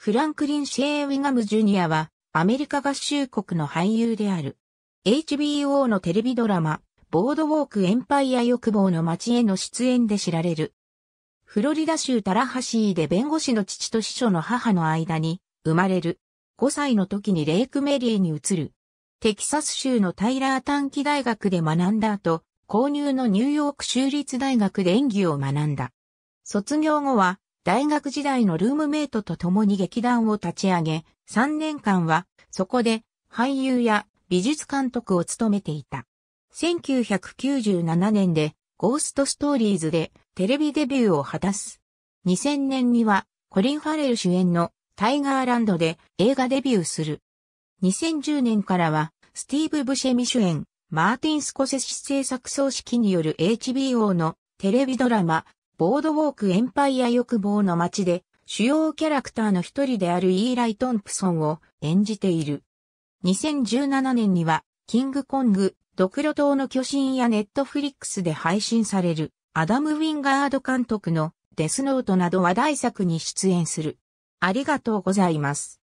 フランクリン・シェー・ウィガム・ジュニアは、アメリカ合衆国の俳優である。HBO のテレビドラマ、ボードウォーク・エンパイア欲望の街への出演で知られる。フロリダ州タラハシーで弁護士の父と師書の母の間に生まれる。5歳の時にレイクメリーに移る。テキサス州のタイラー短期大学で学んだ後、購入のニューヨーク州立大学で演技を学んだ。卒業後は大学時代のルームメイトと共に劇団を立ち上げ、3年間は、そこで俳優や美術監督を務めていた。1997年で、ゴーストストーリーズでテレビデビューを果たす。2000年には、コリン・ファレル主演のタイガーランドで映画デビューする。2010年からは、スティーブ・ブシェミ主演、マーティン・スコセスシ制作総指揮による HBO のテレビドラマ、ボードウォークエンパイア欲望の街で、主要キャラクターの一人であるイーライ・トンプソンを演じている。2017年には、キングコング、ドクロ島の巨神やネットフリックスで配信される、アダム・ウィンガード監督のデスノートなど話題作に出演する。ありがとうございます。